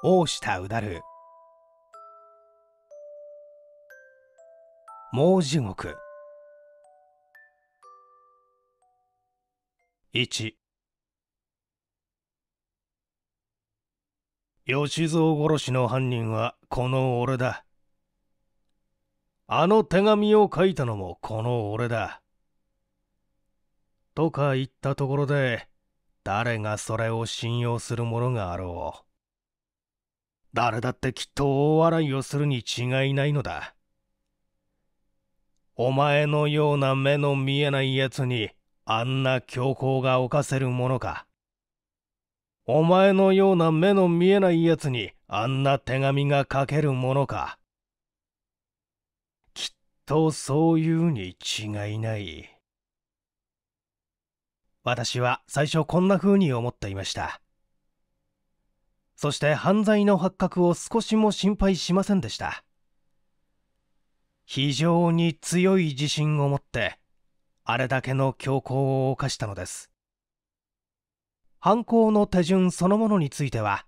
大下うだる盲地獄一吉蔵殺しの犯人はこの俺だあの手紙を書いたのもこの俺だとか言ったところで誰がそれを信用するものがあろう誰だってきっと大笑いをするに違いないのだ。お前のような目の見えない奴にあんな強行が犯せるものか。お前のような目の見えない奴にあんな手紙が書けるものか。きっとそういうに違いない。私は最初こんな風に思っていました。そして犯罪の発覚を少しも心配しませんでした非常に強い自信を持ってあれだけの強行を犯したのです犯行の手順そのものについては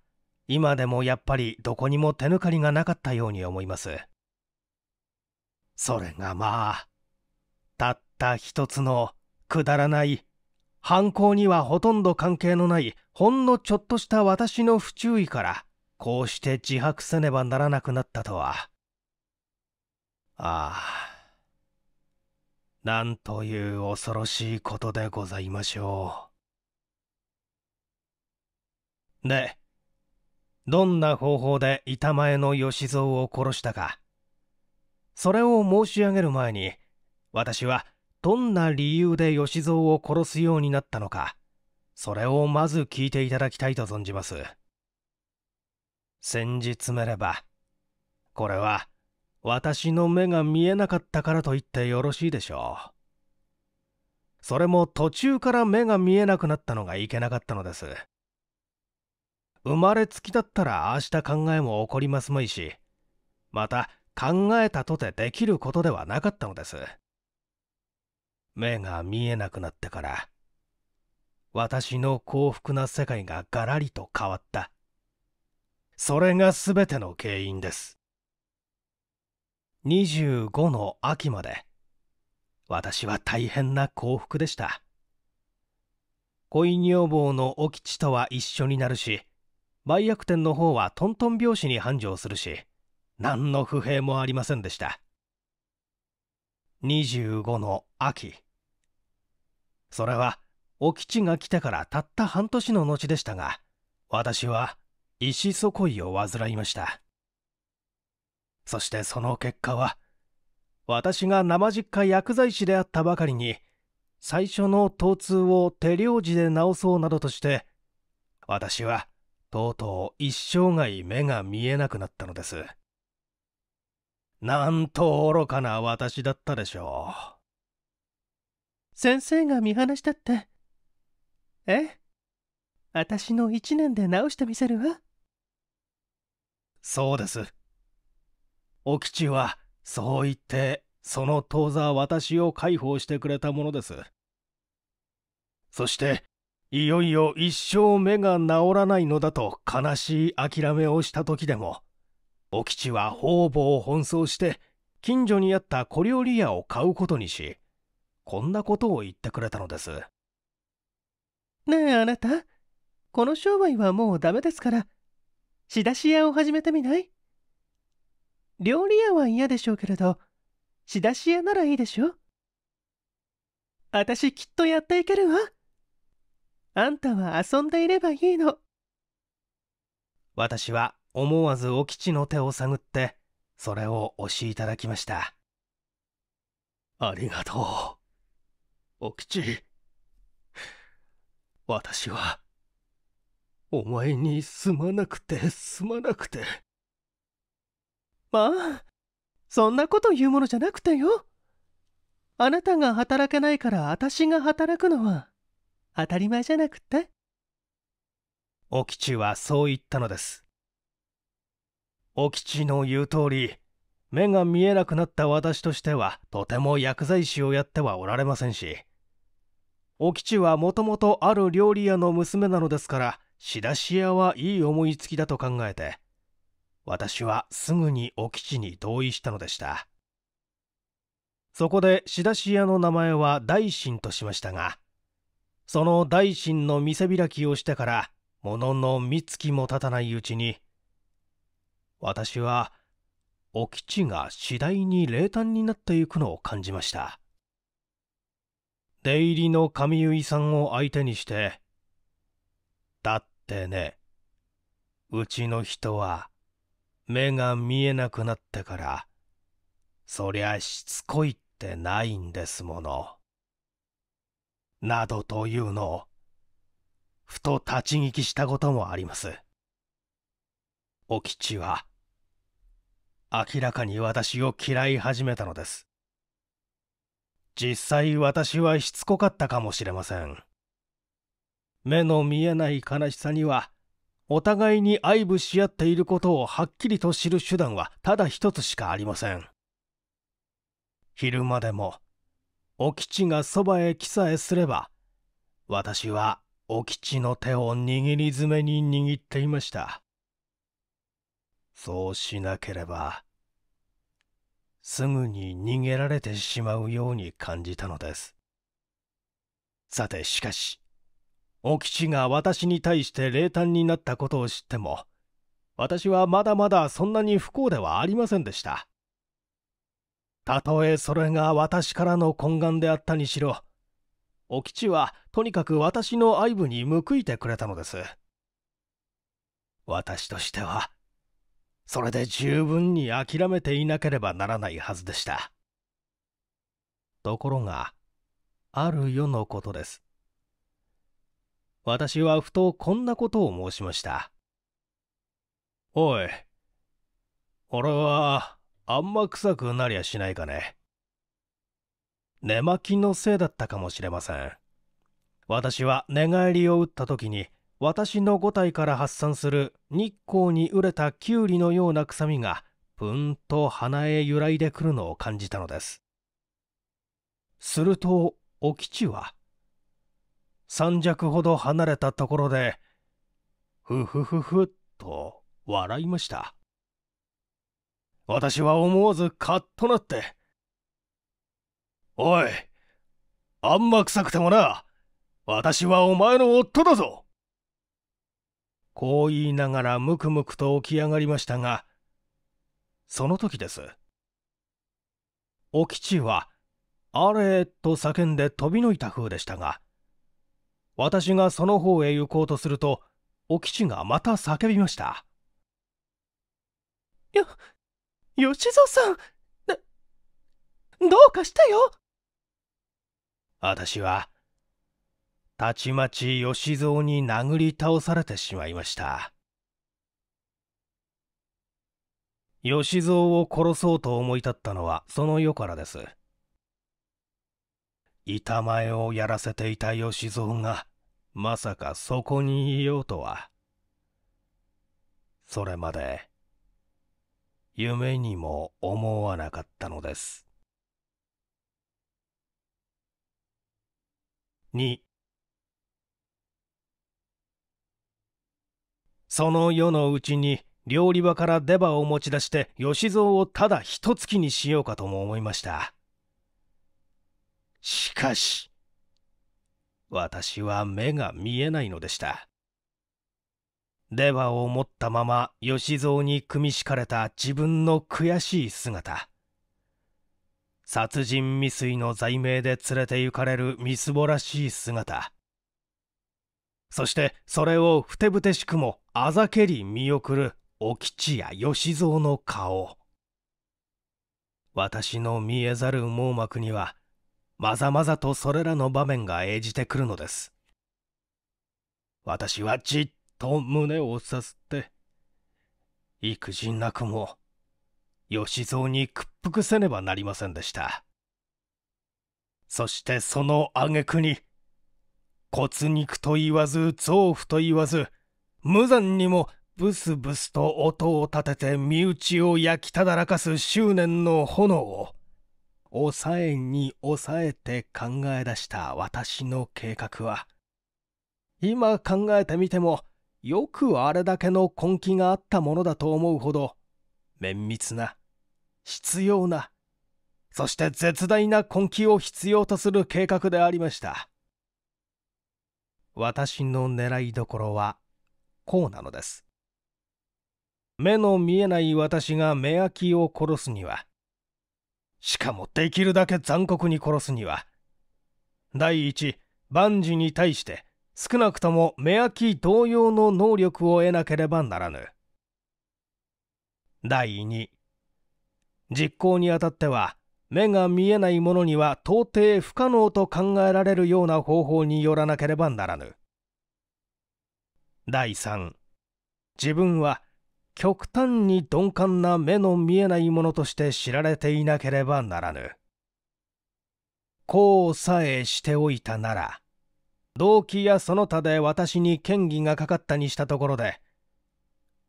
今でもやっぱりどこにも手抜かりがなかったように思いますそれがまあたった一つのくだらない犯行にはほとんど関係のないほんのちょっとした私の不注意からこうして自白せねばならなくなったとはああなんという恐ろしいことでございましょう。で、どんな方法で板前の吉蔵を殺したか、それを申し上げる前に、私はどんな理由で吉蔵を殺すようになったのかそれをまず聞いていただきたいと存じます先日めればこれは私の目が見えなかったからと言ってよろしいでしょうそれも途中から目が見えなくなったのがいけなかったのです生まれつきだったらああした考えも起こりますまいしまた考えたとてできることではなかったのです目が見えなくなってから、私の幸福な世界がガラリと変わった。それが全ての原因です。25の秋まで、私は大変な幸福でした。恋女房のお吉とは一緒になるし、売薬店の方はトントン拍子に繁盛するし、何の不平もありませんでした。25の秋それはお吉が来てからたった半年の後でしたが私は石底いを患いましたそしてその結果は私が生実家薬剤師であったばかりに最初の疼痛を手領事で治そうなどとして私はとうとう一生涯目が見えなくなったのですなんと愚かな私だったでしょう。先生が見放したって。え私の一年で直してみせるわ。そうです。お吉はそう言ってその当座私を解放してくれたものです。そしていよいよ一生目が治らないのだと悲しい諦めをした時でもお吉は方々奔走して近所にあった小料理屋を買うことにしこんなことを言ってくれたのですねえあなたこの商売はもうダメですから仕出し屋を始めてみない料理屋は嫌でしょうけれど仕出し屋ならいいでしょあたしきっとやっていけるわあんたは遊んでいればいいの私は思わずお吉の手を探ってそれをおしいただきましたありがとうお吉私はお前にすまなくてすまなくてまあそんなこと言うものじゃなくてよあなたが働けないから私が働くのは当たり前じゃなくってお吉はそう言ったのですお吉の言う通り目が見えなくなった私としてはとても薬剤師をやってはおられませんしお吉はもともとある料理屋の娘なのですから仕出し屋はいい思いつきだと考えて私はすぐにお吉に同意したのでしたそこで仕出し屋の名前は大臣としましたがその大臣の店開きをしてからものの三月も経たないうちに私はお吉が次第に冷淡になっていくのを感じました出入りの髪結さんを相手にしてだってねうちの人は目が見えなくなってからそりゃしつこいってないんですものなどというのをふと立ち聞きしたこともありますお吉は明らかに私を嫌い始めたのです実際私はしつこかったかもしれません目の見えない悲しさにはお互いに愛撫し合っていることをはっきりと知る手段はただ一つしかありません昼間でもお吉がそばへ来さえすれば私はお吉の手を握り詰めに握っていましたそうしなければ、すぐに逃げられてしまうように感じたのです。さてしかし、お吉が私に対して冷淡になったことを知っても、私はまだまだそんなに不幸ではありませんでした。たとえそれが私からの懇願であったにしろ、お吉はとにかく私の愛部に報いてくれたのです。私としては、それで十分に諦めていなければならないはずでした。ところが、ある世のことです。私はふとこんなことを申しました。おい、俺はあんま臭くなりゃしないかね。寝巻きのせいだったかもしれません。私は寝返りを打った時に私の五体から発散する日光に熟れたキュウリのような臭みがぷんと鼻へ揺らいでくるのを感じたのですするとお吉は三尺ほど離れたところでふふふふっと笑いました私は思わずカッとなって「おいあんま臭くてもな私はお前の夫だぞ!」こう言いながらムクムクと起き上がりましたが、その時です。お吉は、あれと叫んで飛びのいた風でしたが、私がその方へ行こうとすると、お吉がまた叫びました。よ、吉蔵さん、どうかしたよ私は、たちまち吉蔵に殴り倒されてしまいました。吉蔵を殺そうと思い立ったのはその世からです。板前をやらせていた吉蔵が、まさかそこにいようとは。それまで、夢にも思わなかったのです。2その夜のうちに料理場から出刃を持ち出して吉蔵をただ一月きにしようかとも思いましたしかし私は目が見えないのでした出刃を持ったまま吉蔵に組み敷かれた自分の悔しい姿殺人未遂の罪名で連れて行かれるみすぼらしい姿そしてそれをふてぶてしくもあざけり見送るお吉や吉蔵の顔私の見えざる網膜にはまざまざとそれらの場面が演じてくるのです私はじっと胸をさすって幾人なくも吉蔵に屈服せねばなりませんでしたそしてその挙句に骨肉と言わず臓腑と言わず無残にもブスブスと音を立てて身内を焼きただらかす執念の炎を抑えに抑えて考え出した私の計画は今考えてみてもよくあれだけの根気があったものだと思うほど綿密な必要なそして絶大な根気を必要とする計画でありました私の狙いどころはこうなのです目の見えない私が目開きを殺すにはしかもできるだけ残酷に殺すには第一万事に対して少なくとも目開き同様の能力を得なければならぬ第2実行にあたっては目が見えないものには到底不可能と考えられるような方法によらなければならぬ第3自分は極端に鈍感な目の見えないものとして知られていなければならぬこうさえしておいたなら動機やその他で私に嫌疑がかかったにしたところで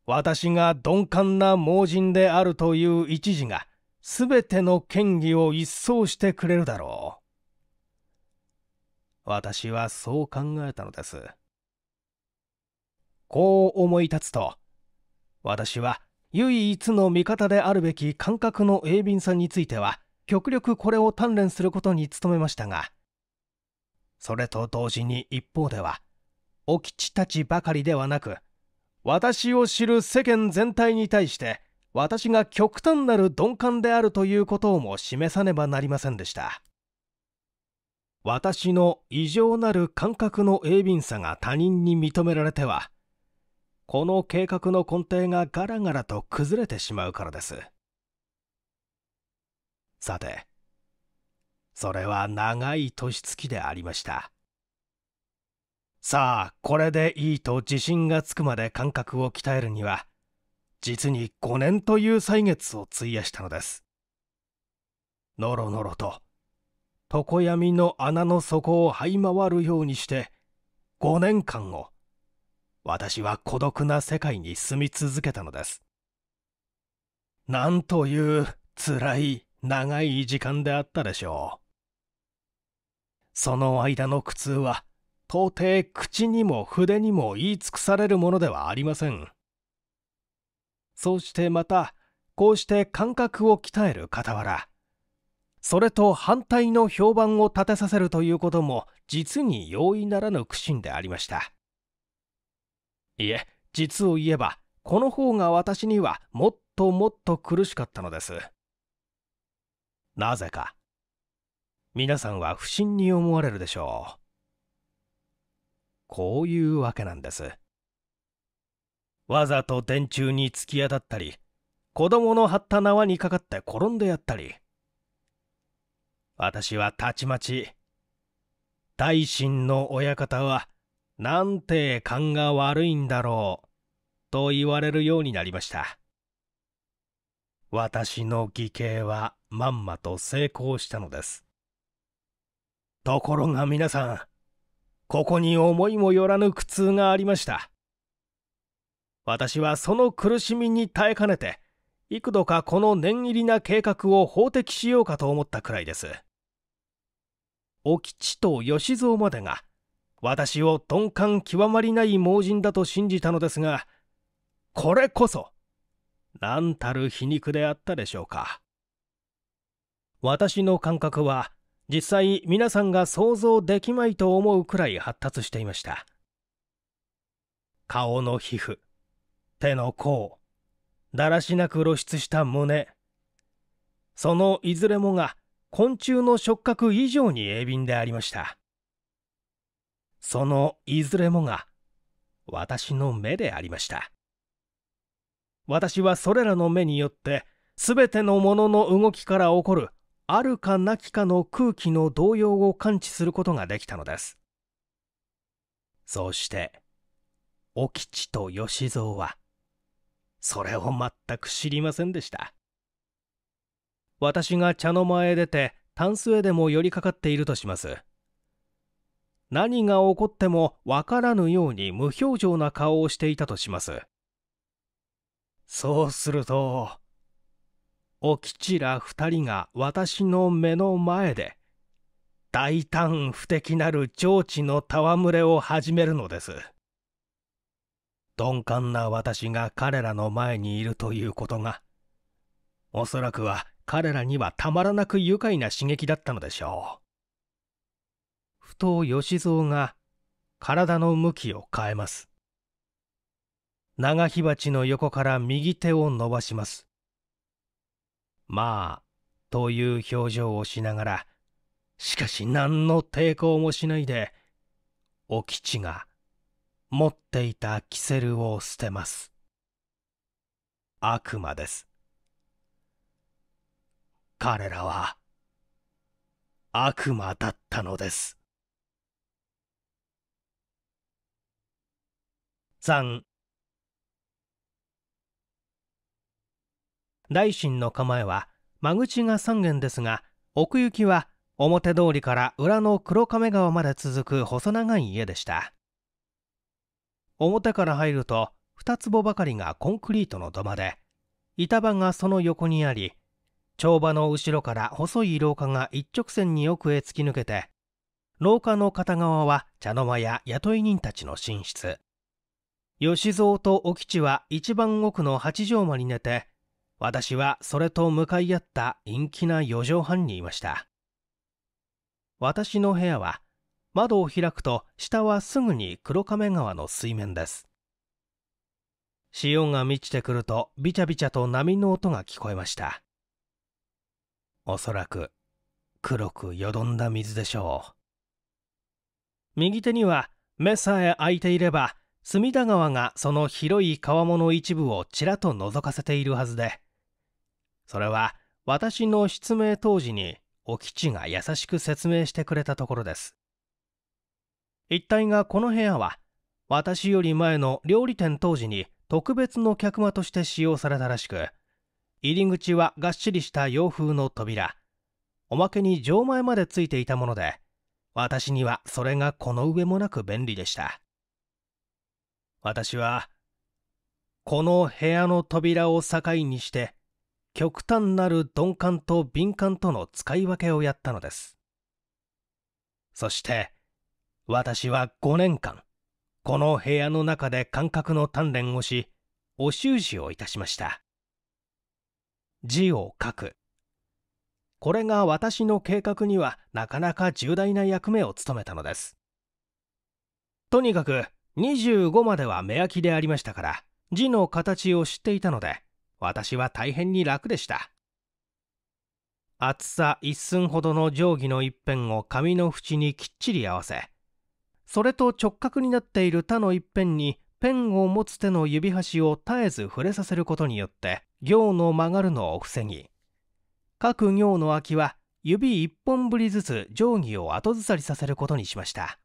私が鈍感な盲人であるという一時がすべての権威を一掃してくれるだろう。私はそう考えたのです。こう思い立つと、私は唯一の味方であるべき感覚の鋭敏さについては、極力これを鍛錬することに努めましたが、それと同時に一方では、お吉たちばかりではなく、私を知る世間全体に対して、私が極端なる鈍感であるということをも示さねばなりませんでした私の異常なる感覚の鋭敏さが他人に認められてはこの計画の根底がガラガラと崩れてしまうからですさてそれは長い年月でありましたさあこれでいいと自信がつくまで感覚を鍛えるには実に5年という歳月を費やしたのですのろのろと常闇の穴の底を這い回るようにして5年間を私は孤独な世界に住み続けたのですなんという辛い長い時間であったでしょうその間の苦痛は到底口にも筆にも言い尽くされるものではありませんそうしてまたこうして感覚を鍛える傍らそれと反対の評判を立てさせるということも実に容易ならぬ苦心でありましたいえ実を言えばこの方が私にはもっともっと苦しかったのですなぜか皆さんは不審に思われるでしょうこういうわけなんですわざと電柱に突き当たったり、子供の張った縄にかかって転んでやったり。私はたちまち、大臣の親方は、なんて勘が悪いんだろう、と言われるようになりました。私の義兄はまんまと成功したのです。ところが皆さん、ここに思いもよらぬ苦痛がありました。私はその苦しみに耐えかねて、幾度かこの念入りな計画を法的しようかと思ったくらいです。お吉と吉蔵までが、私を鈍感極まりない盲人だと信じたのですが、これこそ、何たる皮肉であったでしょうか。私の感覚は、実際皆さんが想像できまいと思うくらい発達していました。顔の皮膚。手の甲、だらしなく露出した胸、そのいずれもが昆虫の触覚以上に鋭敏でありました。そのいずれもが私の目でありました。私はそれらの目によって全てのものの動きから起こるあるかなきかの空気の動揺を感知することができたのです。そうして、お吉と吉蔵は、それを全く知りませんでした私が茶の間へ出てタンスへでも寄りかかっているとします何が起こってもわからぬように無表情な顔をしていたとしますそうするとお吉ら二人が私の目の前で大胆不敵なる上智の戯れを始めるのです鈍感な私が彼らの前にいるということがおそらくは彼らにはたまらなく愉快な刺激だったのでしょうふと吉蔵が体の向きを変えます長火鉢の横から右手を伸ばしますまあという表情をしながらしかし何の抵抗もしないでお吉が持っていたキセルを捨てます。悪魔です。彼らは悪魔だったのです。3大臣の構えは間口が3軒ですが奥行きは表通りから裏の黒亀川まで続く細長い家でした表から入ると2坪ばかりがコンクリートの土間で板場がその横にあり帳場の後ろから細い廊下が一直線に奥へ突き抜けて廊下の片側は茶の間や雇い人たちの寝室吉蔵とお吉は一番奥の八畳間に寝て私はそれと向かい合った陰気な四畳半にいました私の部屋は窓を開くと下はすぐに黒亀川の水面です潮が満ちてくるとビチャビチャと波の音が聞こえましたおそらく黒くよどんだ水でしょう右手にはメさえ開いていれば隅田川がその広い川面の一部をちらと覗かせているはずでそれは私の失明当時にお吉が優しく説明してくれたところです一帯がこの部屋は私より前の料理店当時に特別の客間として使用されたらしく入り口はがっしりした洋風の扉おまけに錠前までついていたもので私にはそれがこの上もなく便利でした私はこの部屋の扉を境にして極端なる鈍感と敏感との使い分けをやったのですそして私は5年間、この部屋の中で感覚の鍛錬をし、お習字をいたしました。字を書く。これが私の計画にはなかなか重大な役目を務めたのです。とにかく25までは目開きでありましたから、字の形を知っていたので、私は大変に楽でした。厚さ1寸ほどの定規の一辺を紙の縁にきっちり合わせ、それと直角になっている他の一辺にペンを持つ手の指端を絶えず触れさせることによって行の曲がるのを防ぎ各行の空きは指1本ぶりずつ定規を後ずさりさせることにしました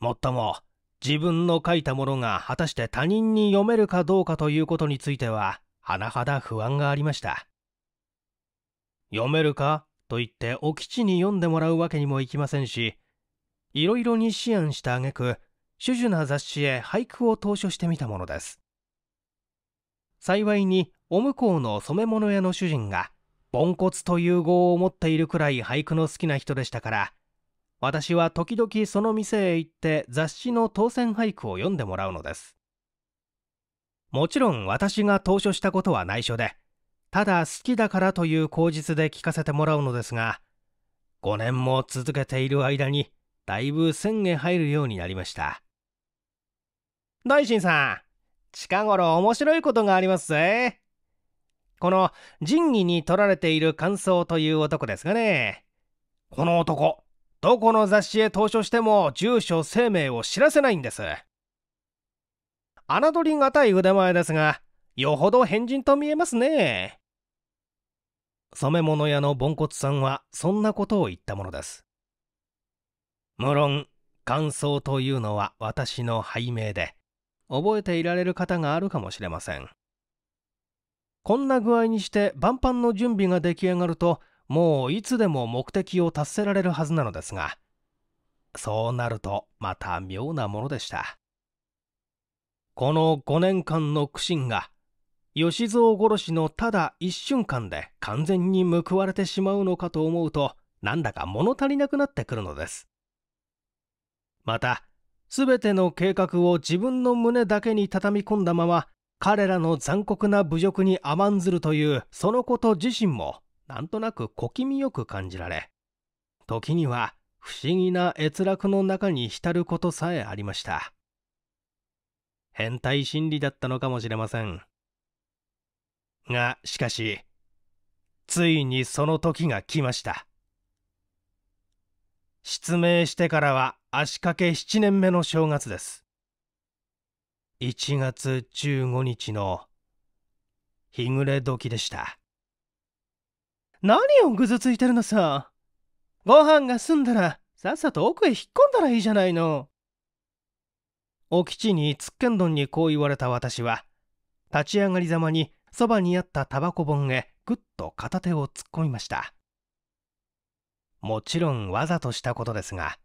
もっとも自分の書いたものが果たして他人に読めるかどうかということについては甚だ不安がありました読めるかと言ってお吉に読んでもらうわけにもいきませんしいろいろに支援した挙句種々な雑誌へ俳句を投書してみたものです幸いにお向こうの染物屋の主人がポンコツと融合を持っているくらい俳句の好きな人でしたから私は時々その店へ行って雑誌の当選俳句を読んでもらうのですもちろん私が投書したことは内緒でただ好きだからという口実で聞かせてもらうのですが5年も続けている間にだいぶ宣言入るようになりました大臣さん近頃面白いことがありますぜこの仁義に取られている感想という男ですがねこの男どこの雑誌へ投書しても住所生命を知らせないんです侮りがたい腕前ですがよほど変人と見えますね染物屋のボンコツさんはそんなことを言ったものです無論感想というのは私の拝命で覚えていられる方があるかもしれませんこんな具合にして万般の準備が出来上がるともういつでも目的を達せられるはずなのですがそうなるとまた妙なものでしたこの5年間の苦心が吉蔵殺しのただ一瞬間で完全に報われてしまうのかと思うとなんだか物足りなくなってくるのですまた全ての計画を自分の胸だけに畳み込んだまま彼らの残酷な侮辱に甘んずるというそのこと自身もなんとなく小気味よく感じられ時には不思議な閲楽の中に浸ることさえありました変態心理だったのかもしれませんがしかしついにその時が来ました失明してからは足掛け7年目の正月です。1月15日の日暮れ時でした。何をぐずついてるのさ。ご飯が済んだらさっさと奥へ引っ込んだらいいじゃないの。お吉につっけんどんにこう言われた私は立ち上がりざまにそばにあったタバコ本へぐっと片手を突っ込みましたもちろんわざとしたことですが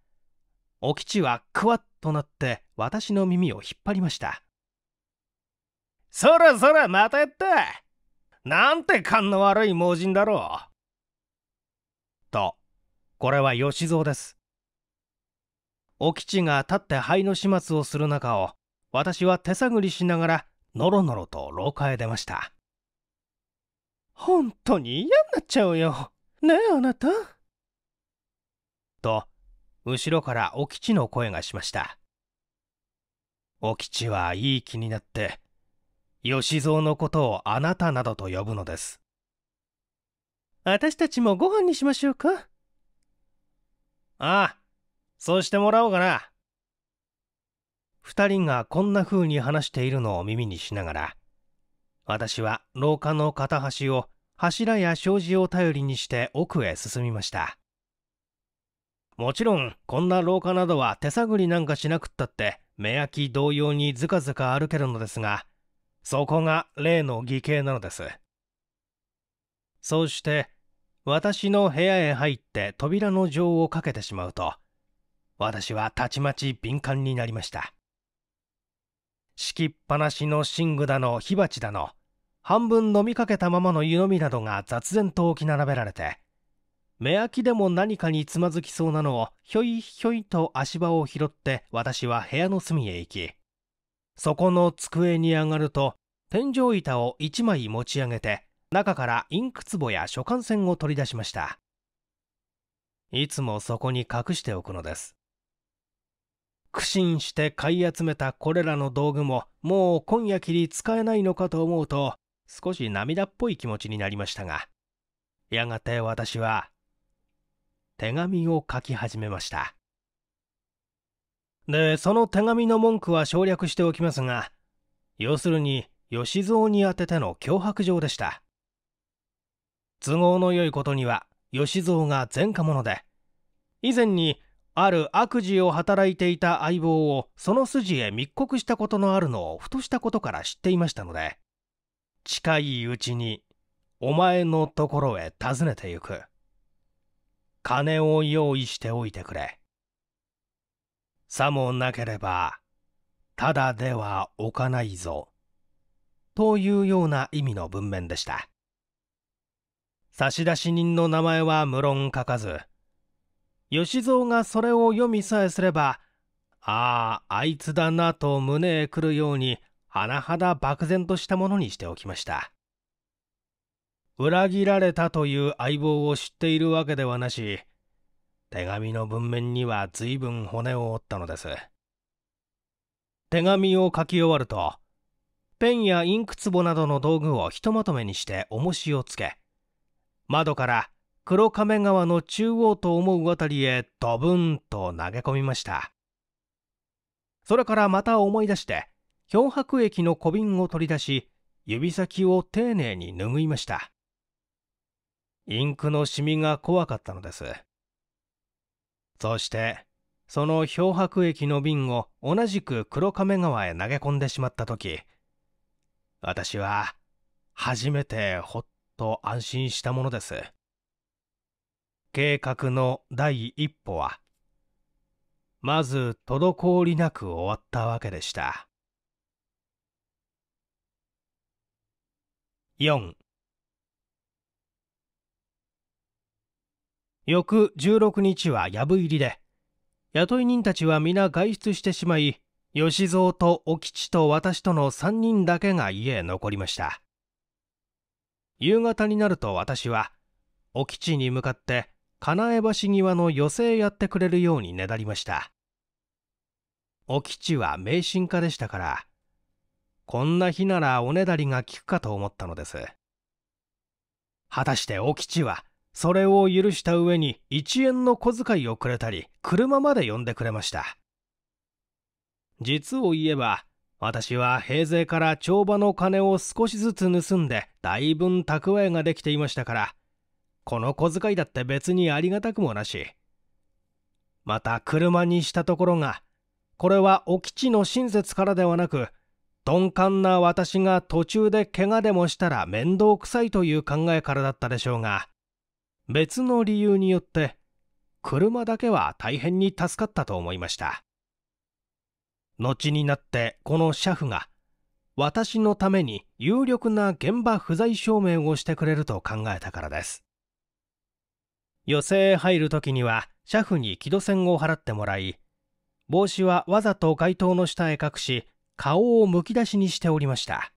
お吉はクワッとなって私の耳を引っ張りましたそらそらまたやったなんて勘の悪い盲人だろうとこれは吉蔵ですお吉が立って灰の始末をする中を私は手探りしながらのろのろと廊下へ出ました本当に嫌になっちゃうよねえあなたと、後ろからお吉の声がしました。お吉はいい気になって、吉蔵のことをあなたなどと呼ぶのです。私たちもご飯にしましょうかああ、そうしてもらおうかな。2人がこんな風に話しているのを耳にしながら、私は廊下の片端を柱や障子を頼りにして奥へ進みました。もちろんこんな廊下などは手探りなんかしなくったって目開き同様にずかずか歩けるのですがそこが例の義兄なのですそうして私の部屋へ入って扉の錠をかけてしまうと私はたちまち敏感になりました敷きっぱなしの寝具だの火鉢だの半分飲みかけたままの湯飲みなどが雑然と置き並べられて目開きでも何かにつまずきそうなのをひょいひょいと足場を拾って私は部屋の隅へ行きそこの机に上がると天井板を1枚持ち上げて中からインク壺や書簡線を取り出しましたいつもそこに隠しておくのです苦心して買い集めたこれらの道具ももう今夜きり使えないのかと思うと少し涙っぽい気持ちになりましたがやがて私は手紙を書き始めましたでその手紙の文句は省略しておきますが要するに吉蔵に宛てての脅迫状でした都合のよいことには吉蔵が前科者で以前にある悪事を働いていた相棒をその筋へ密告したことのあるのをふとしたことから知っていましたので近いうちにお前のところへ訪ねてゆく金を用意しておいてくれ。さもなければ、ただでは置かないぞ。というような意味の文面でした。差出人の名前は無論書かず、吉蔵がそれを読みさえすれば、ああ、あいつだなと胸へくるように、甚だ漠然としたものにしておきました。裏切られたという相棒を知っているわけではなし、手紙の文面には随分骨を折ったのです。手紙を書き終わると、ペンやインク壺などの道具をひとまとめにして重しをつけ、窓から黒亀川の中央と思うあたりへドブンと投げ込みました。それからまた思い出して、漂白液の小瓶を取り出し、指先を丁寧に拭いました。インクのシミが怖かったのです。そして、その漂白液の瓶を同じく黒亀川へ投げ込んでしまった時、私は初めてほっと安心したものです。計画の第一歩は、まず滞りなく終わったわけでした。4翌16日は藪入りで雇い人たちは皆外出してしまい吉蔵とお吉と私との3人だけが家へ残りました夕方になると私はお吉に向かって金江橋際の寄席やってくれるようにねだりましたお吉は迷信家でしたからこんな日ならおねだりが効くかと思ったのです果たしてお吉はそれを許した上に1円の小遣いをくれたり、車まで呼んでくれました。実を言えば、私は平勢から帳場の金を少しずつ盗んで、だいぶん蓄えができていましたから、この小遣いだって別にありがたくもなし。また車にしたところが、これはお吉の親切からではなく、鈍感な私が途中で怪我でもしたら面倒くさいという考えからだったでしょうが、別の理由によって車だけは大変に助かったと思いました後になってこの車夫が私のために有力な現場不在証明をしてくれると考えたからです予へ入る時には車夫に木戸線を払ってもらい帽子はわざと街灯の下へ隠し顔をむき出しにしておりました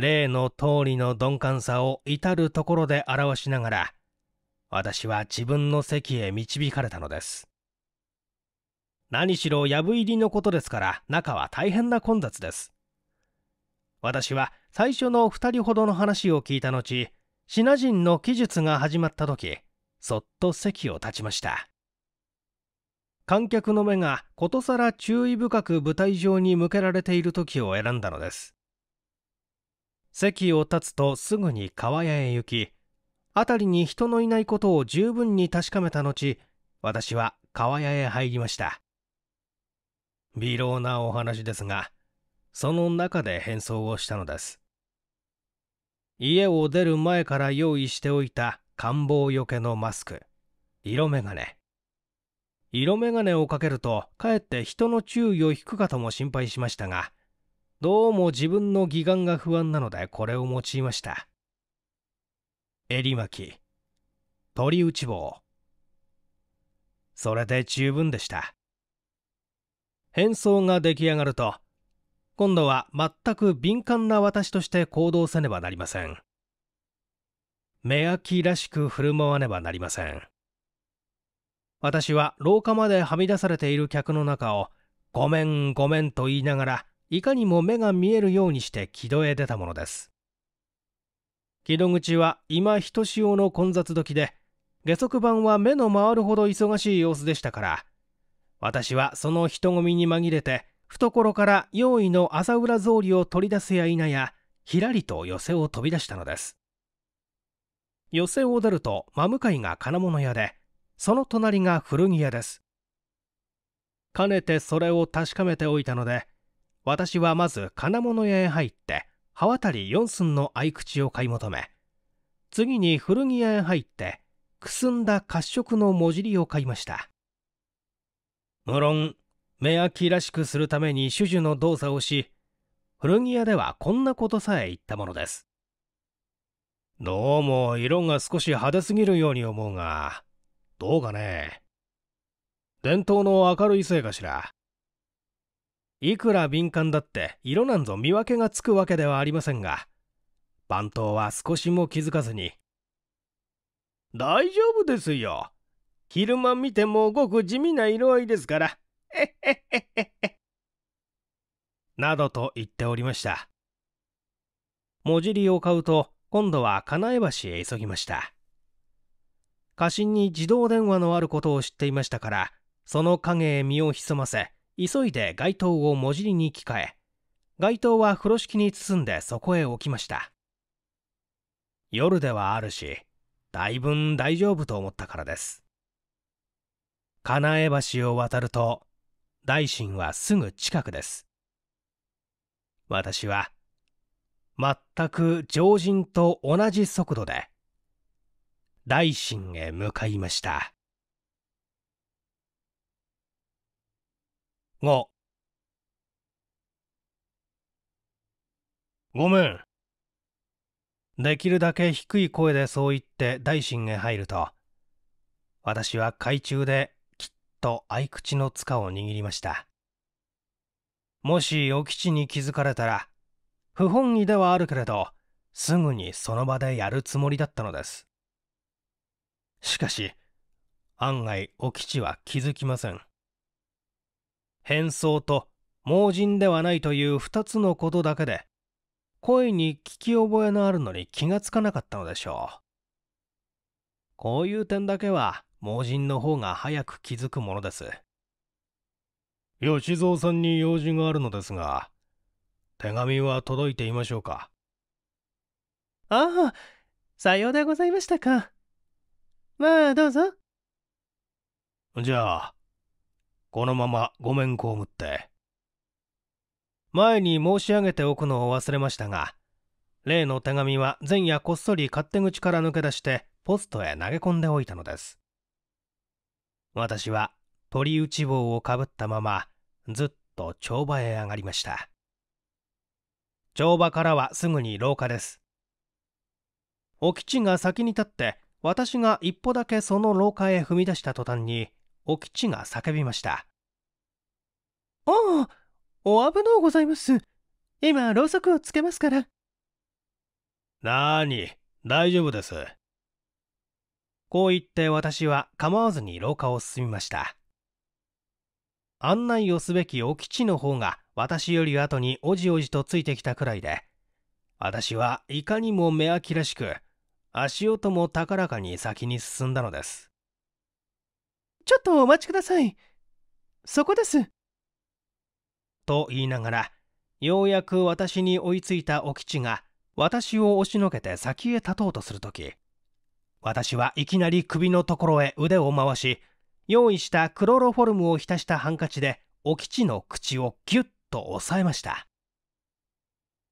例の通りの鈍感さを至るところで表しながら、私は自分の席へ導かれたのです。何しろ藪入りのことですから中は大変な混雑です。私は最初の2人ほどの話を聞いた後、シナ人の記述が始まった時、そっと席を立ちました。観客の目がことさら注意深く舞台上に向けられている時を選んだのです。席を立つとすぐに川屋へ行き辺りに人のいないことを十分に確かめた後私は川屋へ入りました微老なお話ですがその中で変装をしたのです家を出る前から用意しておいた官房よけのマスク色眼鏡色眼鏡をかけるとかえって人の注意を引くかとも心配しましたがどうも自分の義眼が不安なのでこれを用いました。襟巻き、鳥打ち棒。それで十分でした。変装が出来上がると、今度は全く敏感な私として行動せねばなりません。目開きらしく振る舞わねばなりません。私は廊下まではみ出されている客の中を、ごめんごめんと言いながら、いかにも目が見えるようにして木戸へ出たものです木戸口は今ひとしおの混雑時で下足板は目の回るほど忙しい様子でしたから私はその人混みに紛れて懐から用意の朝浦草履を取り出すや否やひらりと寄席を飛び出したのです寄席を出ると真向かいが金物屋でその隣が古着屋ですかねてそれを確かめておいたので私はまず金物屋へ入って刃渡り4寸の合口を買い求め次に古着屋へ入ってくすんだ褐色のもじりを買いました無論目開きらしくするために手術の動作をし古着屋ではこんなことさえ言ったものですどうも色が少し派手すぎるように思うがどうかね伝統の明るいせいかしらいくら敏感だって色なんぞ見分けがつくわけではありませんが番頭は少しも気づかずに「大丈夫ですよ昼間見てもごく地味な色合いですから」へへへへへなどと言っておりましたもじりを買うと今度は金江橋へ急ぎました家臣に自動電話のあることを知っていましたからその影へ身を潜ませ急いで街灯をもじりに着替え街灯は風呂敷に包んでそこへ置きました夜ではあるし大分大丈夫と思ったからです金江橋を渡ると大臣はすぐ近くです私は全く常人と同じ速度で大臣へ向かいましたがごめん。できるだけ低い声でそう言って大臣へ入ると、私は懐中できっと合口の塚を握りました。もしお吉に気づかれたら、不本意ではあるけれど、すぐにその場でやるつもりだったのです。しかし、案外お吉は気づきません。変装と盲人ではないという2つのことだけで、声に聞き覚えのあるのに気がつかなかったのでしょう。こういう点だけは盲人の方が早く気づくものです。吉蔵さんに用事があるのですが、手紙は届いていましょうかああ、さようでございましたか。まあ、どうぞ。じゃあ、このままごめんこうむって前に申し上げておくのを忘れましたが例の手紙は前夜こっそり勝手口から抜け出してポストへ投げ込んでおいたのです私は鳥打ち棒をかぶったままずっと帳場へ上がりました帳場からはすぐに廊下ですお吉が先に立って私が一歩だけその廊下へ踏み出した途端にお吉が叫びましたああお危のうございます今ろうそくをつけますからなーに大丈夫ですこう言って私は構わずに廊下を進みました案内をすべきお吉の方が私より後におじおじとついてきたくらいで私はいかにも目あきらしく足音も高らかに先に進んだのですちょっとお待ちください。そこです。と言いながら、ようやく私に追いついたお吉が、私を押しのけて先へ立とうとするとき、私はいきなり首のところへ腕を回し、用意したクロロフォルムを浸したハンカチで、お吉の口をぎゅっと押さえました。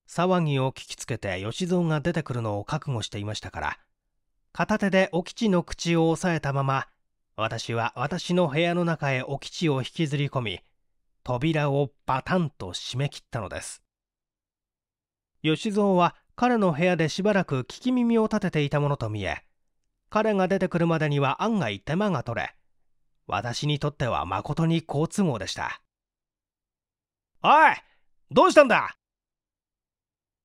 騒ぎを聞きつけて吉蔵が出てくるのを覚悟していましたから、片手でお吉の口を押さえたまま、私は私の部屋の中へお吉を引きずり込み、扉をバタンと閉め切ったのです。吉蔵は彼の部屋でしばらく聞き耳を立てていたものと見え、彼が出てくるまでには案外手間が取れ、私にとっては誠に好都合でした。おいどうしたんだ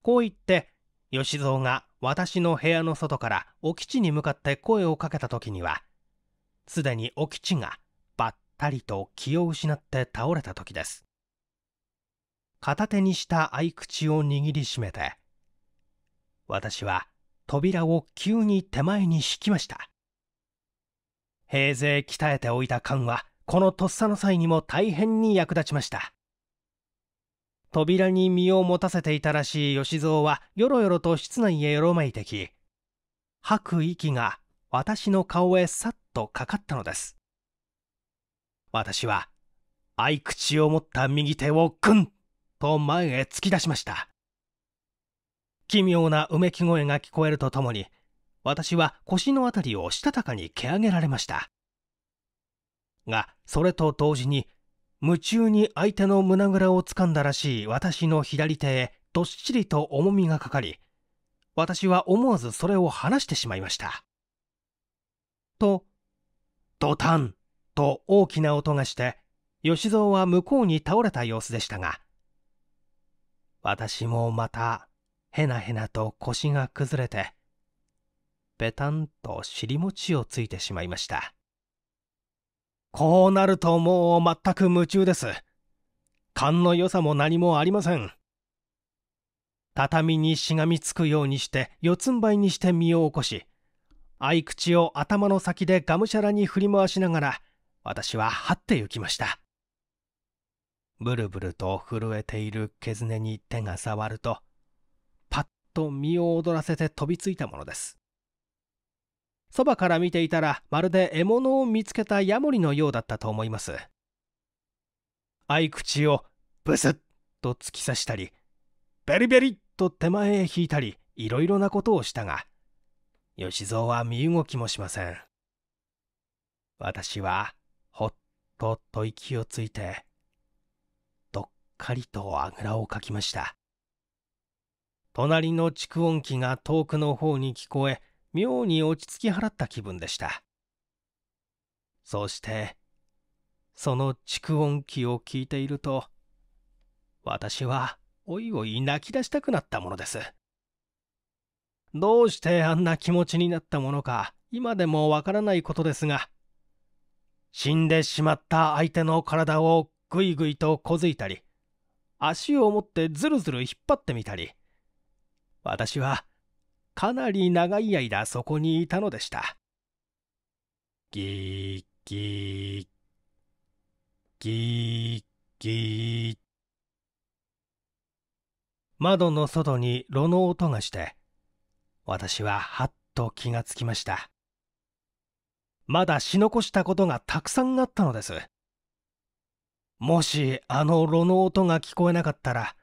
こう言って、吉蔵が私の部屋の外からお吉に向かって声をかけた時には、すでにお吉がばったりと気を失って倒れた時です片手にした合口を握りしめて私は扉を急に手前に引きました平勢鍛えておいた勘はこのとっさの際にも大変に役立ちました扉に身を持たせていたらしい吉蔵はよろよろと室内へよろめいてき吐く息が私の顔へさっとかかったのです私は合口を持った右手をグンと前へ突き出しました奇妙なうめき声が聞こえるとともに私は腰の辺りをしたたかに蹴上げられましたがそれと同時に夢中に相手の胸ぐらをつかんだらしい私の左手へどっしりと重みがかかり私は思わずそれを離してしまいましたとドタンと大きな音がして吉蔵は向こうに倒れた様子でしたが私もまたへなへなと腰が崩れてぺたんと尻餅をついてしまいましたこうなるともう全く夢中です勘の良さも何もありません畳にしがみつくようにして四つん這いにして身を起こし合い口を頭の先でがむしゃらに振り回しながら私は這って行きましたブルブルと震えている毛づねに手が触るとパッと身を躍らせて飛びついたものですそばから見ていたらまるで獲物を見つけたヤモリのようだったと思います合口をブスッと突き刺したりベリベリと手前へ引いたりいろいろなことをしたが吉蔵は身動きもしません。私は、ほっとと息をついて、どっかりとあぐらをかきました。隣の蓄音機が遠くの方に聞こえ、妙に落ち着き払った気分でした。そして、その蓄音機を聞いていると、私は、おいおい泣き出したくなったものです。どうしてあんな気持ちになったものか、今でもわからないことですが、死んでしまった相手の体をぐいぐいとこづいたり、足を持ってずるずる引っ張ってみたり、私はかなり長い間そこにいたのでした。ギーギーギーー窓の外に炉の音がして、私ははっと気がつきましたまだし残したことがたくさんあったのですもしあの炉の音が聞こえなかったら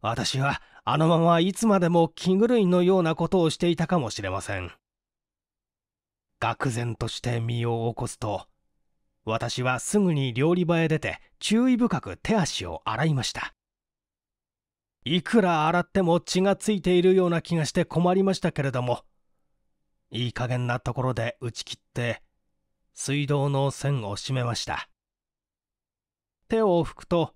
私はあのままいつまでも気狂いのようなことをしていたかもしれません愕然として身を起こすと私はすぐに料理場へ出て注意深く手足を洗いましたいくら洗っても血がついているような気がして困りましたけれども、いい加減なところで打ち切って、水道の栓を閉めました。手を拭くと、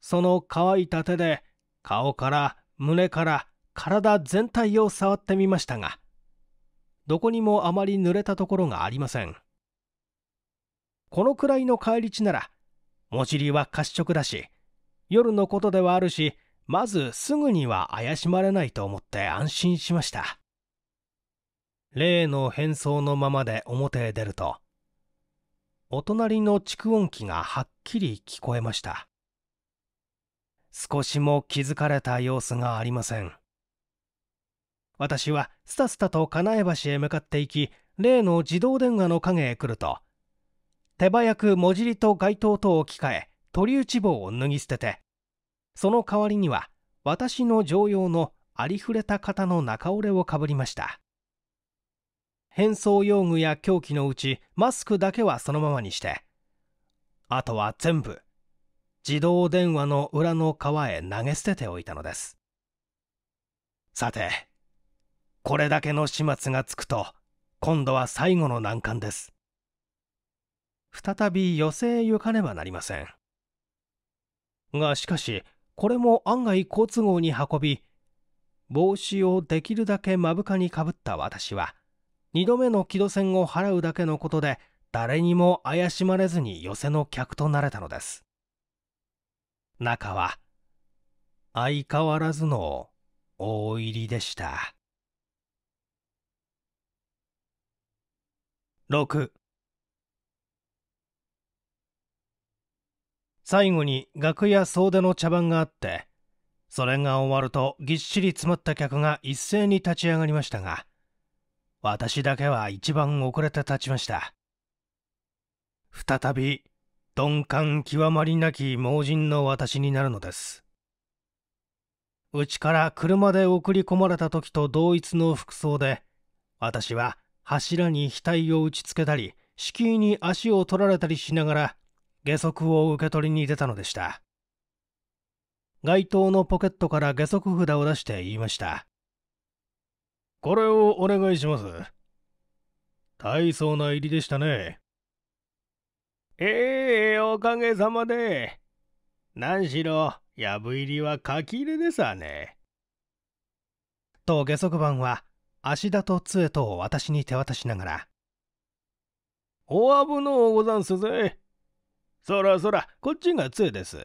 その乾いた手で顔から胸から体全体を触ってみましたが、どこにもあまり濡れたところがありません。このくらいの返り血なら、もじりは褐色だし、夜のことではあるし、まずすぐには怪しまれないと思って安心しました。例の変装のままで表へ出ると、お隣の蓄音機がはっきり聞こえました。少しも気づかれた様子がありません。私はスタスタと金え橋へ向かっていき、例の自動電話の影へ来ると、手早くもじりと街灯とを置き換え、鳥打ち棒を脱ぎ捨てて、その代わりには私の常用のありふれた型の中折れをかぶりました変装用具や凶器のうちマスクだけはそのままにしてあとは全部自動電話の裏の川へ投げ捨てておいたのですさてこれだけの始末がつくと今度は最後の難関です再び余生ゆかねばなりませんがしかしこれも案外好都合に運び帽子をできるだけ目深にかぶった私は2度目の木戸線を払うだけのことで誰にも怪しまれずに寄せの客となれたのです中は相変わらずの大入りでした6最後に楽屋総出の茶番があってそれが終わるとぎっしり詰まった客が一斉に立ち上がりましたが私だけは一番遅れて立ちました再び鈍感極まりなき盲人の私になるのですうちから車で送り込まれた時と同一の服装で私は柱に額を打ちつけたり敷居に足を取られたりしながら下足を受け取りに出たのでした。街灯のポケットから下足札を出して言いました。これをお願いします。大層な入りでしたね。ええー、おかげさまで。何しろ、やぶ入りは書き入れですわね。と下足番は、芦田と杖と私に手渡しながら。おわぶのうござんすぜ。そらそら、こっちが杖です。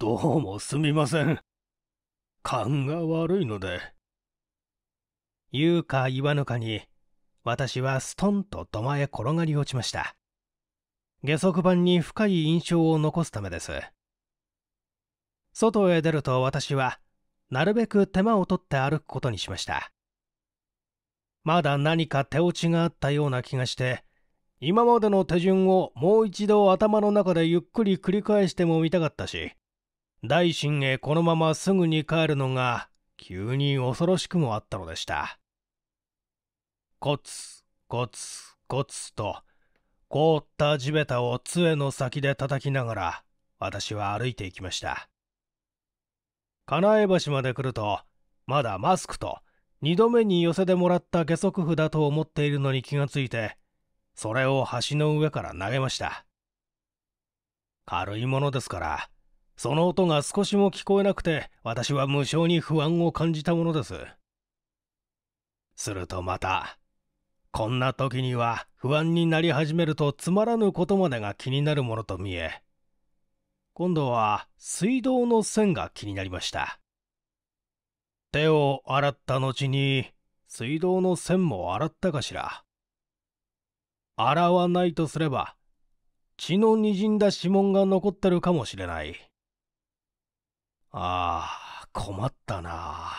どうもすみません。勘が悪いので。言うか言わぬかに、私はストンと土間へ転がり落ちました。下足板に深い印象を残すためです。外へ出ると私は、なるべく手間を取って歩くことにしました。まだ何か手落ちがあったような気がして、今までの手順をもう一度頭の中でゆっくり繰り返してもみたかったし大臣へこのまますぐに帰るのが急に恐ろしくもあったのでしたコツコツコツと凍った地べたを杖の先で叩きながら私は歩いていきました金江橋まで来るとまだマスクと2度目に寄せてもらった下足札と思っているのに気がついてそれを橋の上から投げました。軽いものですから、その音が少しも聞こえなくて、私は無性に不安を感じたものです。するとまた、こんな時には不安になり始めるとつまらぬことまでが気になるものと見え、今度は水道の線が気になりました。手を洗った後に水道の線も洗ったかしら。洗わないとすれば血のにじんだ指紋が残ってるかもしれないああ困ったな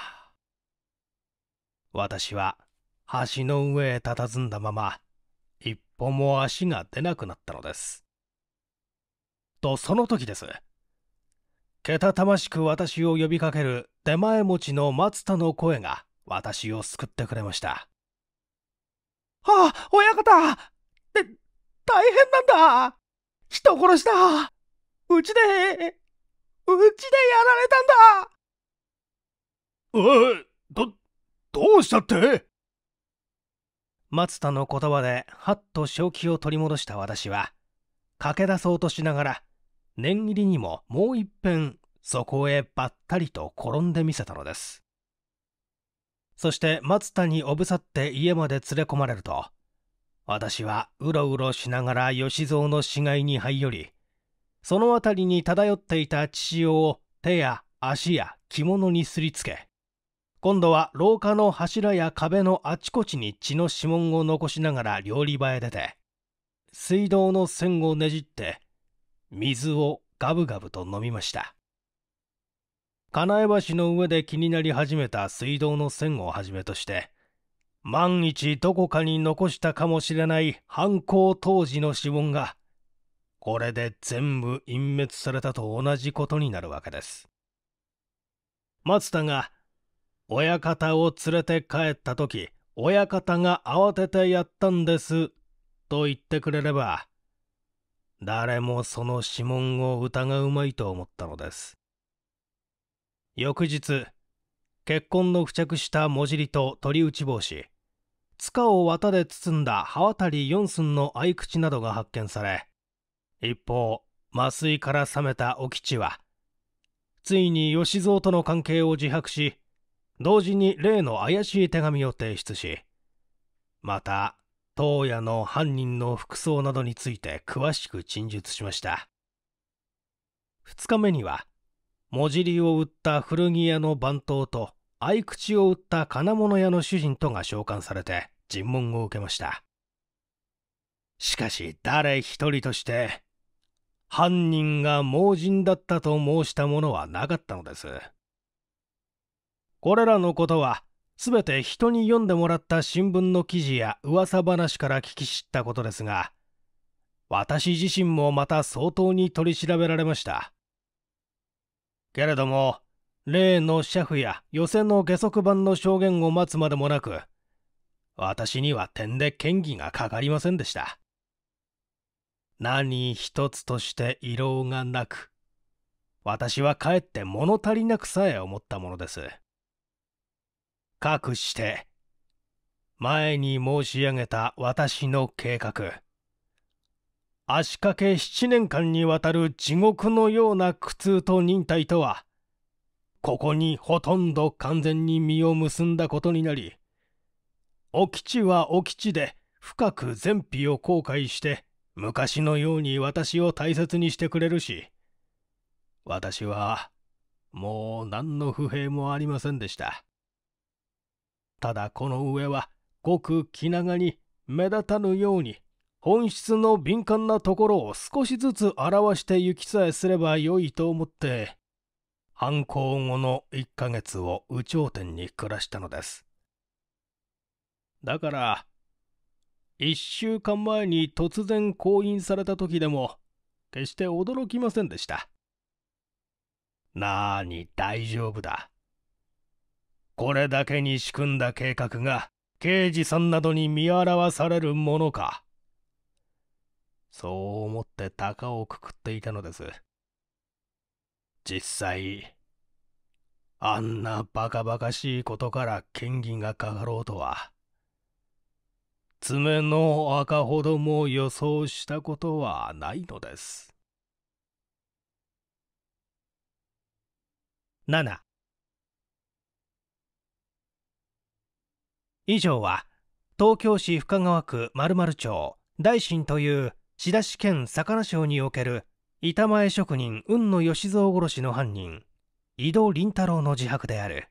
私は橋の上へ佇んだまま一歩も足が出なくなったのですとその時ですけたたましく私を呼びかける出前持ちの松田の声が私を救ってくれましたあ親方で、大変なんだ人殺しだうちで、うちでやられたんだおい、ど、どうしたって松田の言葉ではっと正気を取り戻した私は駆け出そうとしながら念入りにももういっぺんそこへばったりと転んでみせたのですそして松田におぶさって家まで連れ込まれると私はうろうろしながら吉蔵の死骸に這い寄り、その辺りに漂っていた血潮を手や足や着物にすりつけ、今度は廊下の柱や壁のあちこちに血の指紋を残しながら料理場へ出て、水道の線をねじって、水をガブガブと飲みました。金え橋の上で気になり始めた水道の線をはじめとして、万一どこかに残したかもしれない犯行当時の指紋が、これで全部隠滅されたと同じことになるわけです。松田が、親方を連れて帰った時、親方が慌ててやったんです、と言ってくれれば、誰もその指紋を疑うまいと思ったのです。翌日、結婚の付着したもじりと鳥打ち帽子、塚を綿で包んだ刃渡り4寸の合口などが発見され一方麻酔から覚めたお吉はついに吉蔵との関係を自白し同時に例の怪しい手紙を提出しまた当夜の犯人の服装などについて詳しく陳述しました2日目にはもじりを売った古着屋の番頭と合口を売った金物屋の主人とが召喚されて尋問を受けました。しかし誰一人として犯人が盲人だったと申したものはなかったのです。これらのことは全て人に読んでもらった新聞の記事や噂話から聞き知ったことですが、私自身もまた相当に取り調べられました。けれども、例のシャフや寄せの下足版の証言を待つまでもなく、私には点で嫌疑がかかりませんでした。何一つとして異論がなく、私はかえって物足りなくさえ思ったものです。かくして、前に申し上げた私の計画。足掛け七年間にわたる地獄のような苦痛と忍耐とは、ここにほとんど完全に実を結んだことになり、お吉はお吉で深く善否を後悔して昔のように私を大切にしてくれるし私はもう何の不平もありませんでしたただこの上はごく気長に目立たぬように本質の敏感なところを少しずつ表して行きさえすればよいと思って犯行後の1ヶ月を有頂天に暮らしたのですだから、1週間前に突然降院された時でも、決して驚きませんでした。なーに大丈夫だ。これだけに仕組んだ計画が、刑事さんなどに見表されるものか。そう思って鷹をくくっていたのです。実際、あんなバカバカしいことから嫌疑がかかろうとは。爪の赤ほども予想したことはないのです。7以上は東京市深川区丸々町大臣という仕田市県魚省における板前職人雲野義蔵殺しの犯人井戸林太郎の自白である。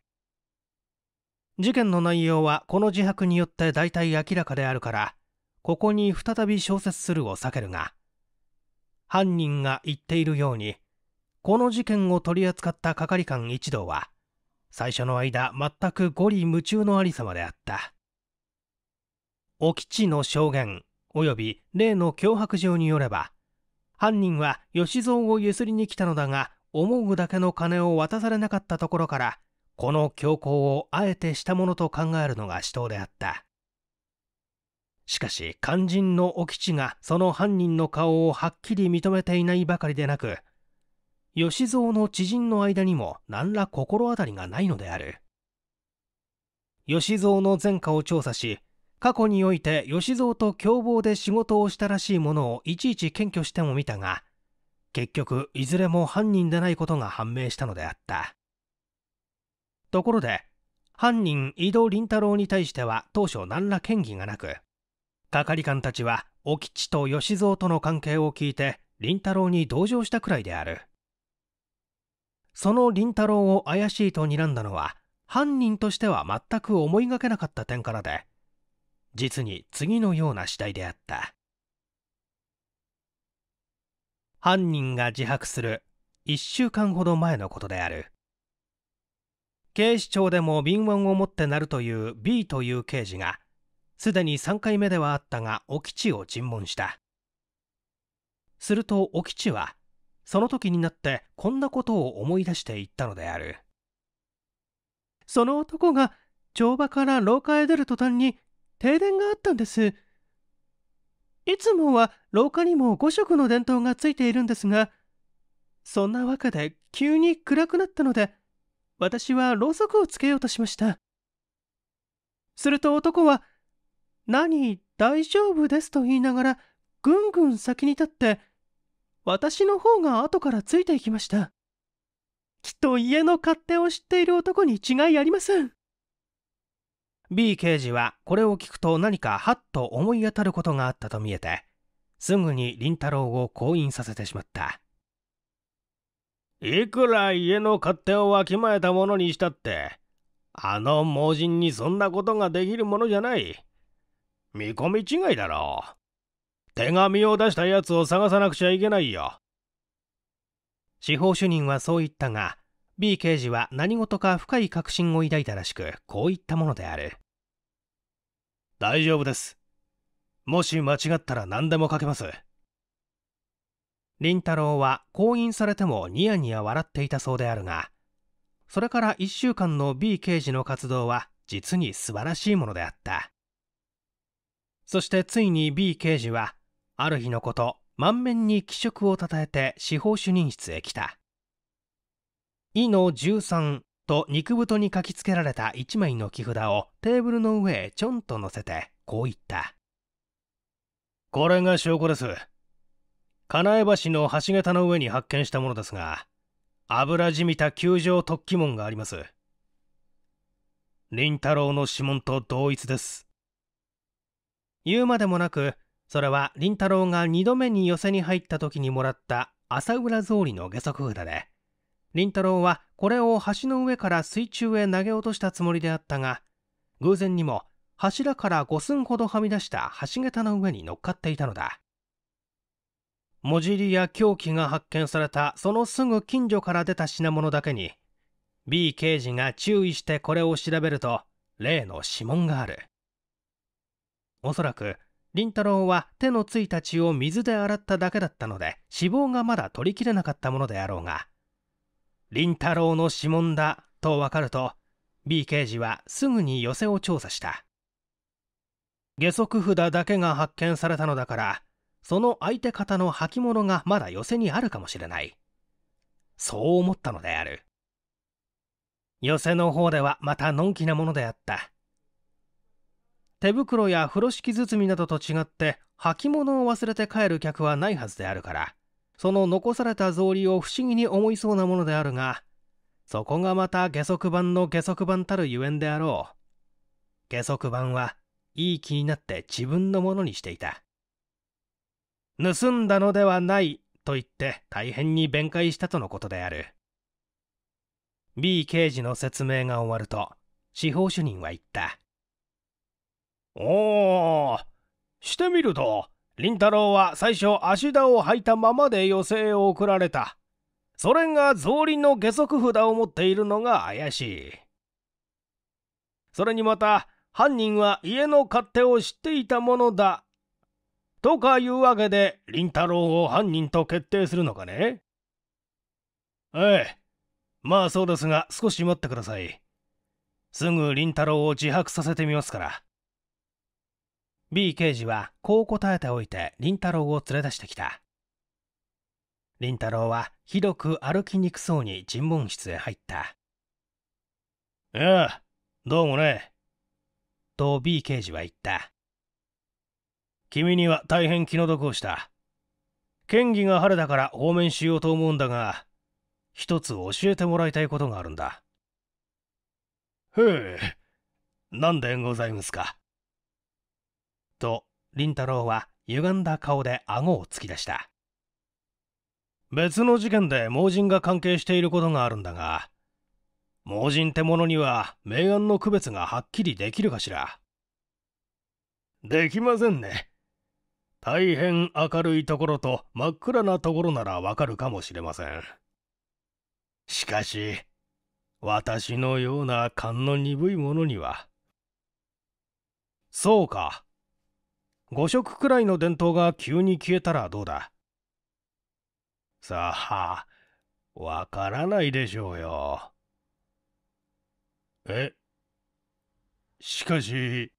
事件の内容はこの自白によって大体明らかであるからここに再び小説するを避けるが犯人が言っているようにこの事件を取り扱った係官一同は最初の間全く五里夢中のありさまであったお吉の証言および例の脅迫状によれば犯人は吉蔵をゆすりに来たのだが思うだけの金を渡されなかったところからこの強行をあえてしたものと考えるのが死闘であったしかし肝心のお吉がその犯人の顔をはっきり認めていないばかりでなく吉蔵の知人の間にも何ら心当たりがないのである吉蔵の前科を調査し過去において吉蔵と共謀で仕事をしたらしいものをいちいち検挙しても見たが結局いずれも犯人でないことが判明したのであったところで犯人井戸林太郎に対しては当初何ら嫌疑がなく係官たちはお吉と吉蔵との関係を聞いて林太郎に同情したくらいであるその林太郎を怪しいと睨んだのは犯人としては全く思いがけなかった点からで実に次のような次第であった犯人が自白する1週間ほど前のことである警視庁でも敏腕を持ってなるという B という刑事がすでに3回目ではあったがお吉を尋問したするとお吉はその時になってこんなことを思い出していったのであるその男が帳場から廊下へ出る途端に停電があったんですいつもは廊下にも5色の電灯がついているんですがそんなわけで急に暗くなったので私はろうそくをつけようとしました。すると男は、何、大丈夫ですと言いながら、ぐんぐん先に立って、私の方が後からついていきました。きっと家の勝手を知っている男に違いありません。B 刑事はこれを聞くと何かはっと思い当たることがあったと見えて、すぐに凛太郎を降院させてしまった。いくら家の勝手をわきまえたものにしたって、あの盲人にそんなことができるものじゃない。見込み違いだろう。手紙を出したやつを探さなくちゃいけないよ。司法主任はそう言ったが、B 刑事は何事か深い確信を抱いたらしく、こう言ったものである。大丈夫です。もし間違ったら何でも書けます。林太郎は婚姻されてもニヤニヤ笑っていたそうであるがそれから1週間の B 刑事の活動は実に素晴らしいものであったそしてついに B 刑事はある日のこと満面に気色をたたえて司法主任室へ来た「イの13」と肉太に書きつけられた1枚の木札をテーブルの上へちょんと乗せてこう言った「これが証拠です。金江橋の橋桁の上に発見したものですが油じみた球状突起門があります凛太郎の指紋と同一です言うまでもなくそれは凛太郎が2度目に寄せに入った時にもらった朝倉草履の下足札で凛太郎はこれを橋の上から水中へ投げ落としたつもりであったが偶然にも柱から5寸ほどはみ出した橋桁の上に乗っかっていたのだもじりや凶器が発見されたそのすぐ近所から出た品物だけに B 刑事が注意してこれを調べると例の指紋があるおそらく凛太郎は手のついた血を水で洗っただけだったので死亡がまだ取りきれなかったものであろうが凛太郎の指紋だと分かると B 刑事はすぐに寄せを調査した下足札だけが発見されたのだからその相手方の履物がまだ寄せにあるかもしれないそう思ったのである寄せの方ではまたのんきなものであった手袋や風呂敷包みなどと違って履物を忘れて帰る客はないはずであるからその残された草履を不思議に思いそうなものであるがそこがまた下足版の下足版たるゆえんであろう下足版はいい気になって自分のものにしていた盗んだのではないと言って大変に弁解したとのことである B 刑事の説明が終わると司法主任は言ったおおしてみると倫太郎は最初足田を履いたままで余生を送られたそれが草履の下足札を持っているのが怪しいそれにまた犯人は家の勝手を知っていたものだとかいうわけで、凛太郎を犯人と決定するのかねええ。まあそうですが、少し待ってください。すぐ凛太郎を自白させてみますから。B 刑事はこう答えておいて凛太郎を連れ出してきた。凛太郎はひどく歩きにくそうに尋問室へ入った。いやあ、どうもね。と B 刑事は言った。君には大変気の毒をした。県議が晴れだから放免しようと思うんだが、一つ教えてもらいたいことがあるんだ。へえ、なんでございますか。と、倫太郎は歪んだ顔で顎を突き出した。別の事件で盲人が関係していることがあるんだが、盲人ってものには明暗の区別がはっきりできるかしら。できませんね。大変明るいところと真っ暗なところならわかるかもしれません。しかし、私のような勘の鈍い者には。そうか。5色くらいの伝統が急に消えたらどうだ。さあ、わからないでしょうよ。えしかし。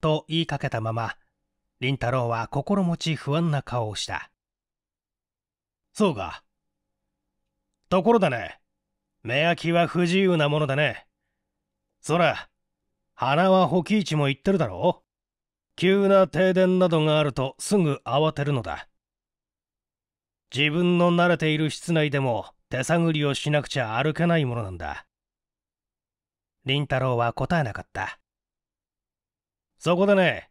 と言いかけたまま、林太郎は心持ち不安な顔をした。そうか。ところだね。目焼きは不自由なものだね。そら、鼻は保木市も言ってるだろう。急な停電などがあるとすぐ慌てるのだ。自分の慣れている室内でも手探りをしなくちゃ歩けないものなんだ。林太郎は答えなかった。そこでね、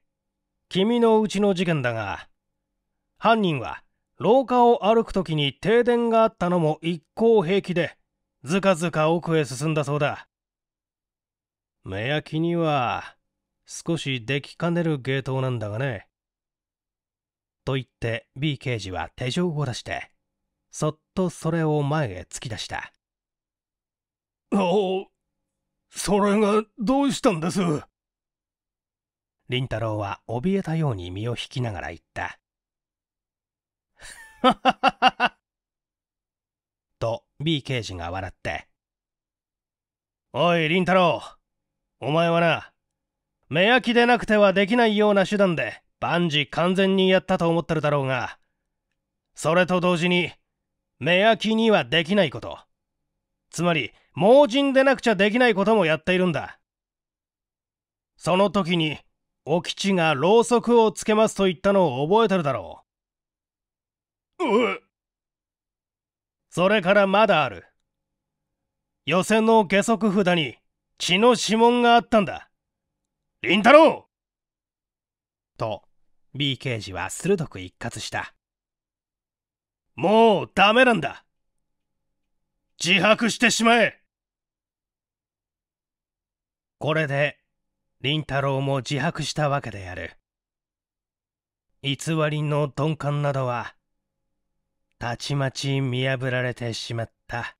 君のうちの事件だが犯人は廊下を歩く時に停電があったのも一向平気でずかずか奥へ進んだそうだ目やきには少しできかねる芸当なんだがねと言って B 刑事は手錠を出してそっとそれを前へ突き出したおおそれがどうしたんです林太郎は怯えたように身を引きながら言った。と B 刑事が笑って。おい、林太郎。お前はな、目焼きでなくてはできないような手段で万事完全にやったと思ってるだろうが、それと同時に、目焼きにはできないこと。つまり、盲人でなくちゃできないこともやっているんだ。その時に、お吉がろうそくをつけますと言ったのを覚えてるだろう。うそれからまだある。予選の下足札に血の指紋があったんだ。凛太郎と、B 刑事は鋭く一括した。もうダメなんだ。自白してしまえこれで林太郎も自白したわけである偽りの鈍感などはたちまち見破られてしまった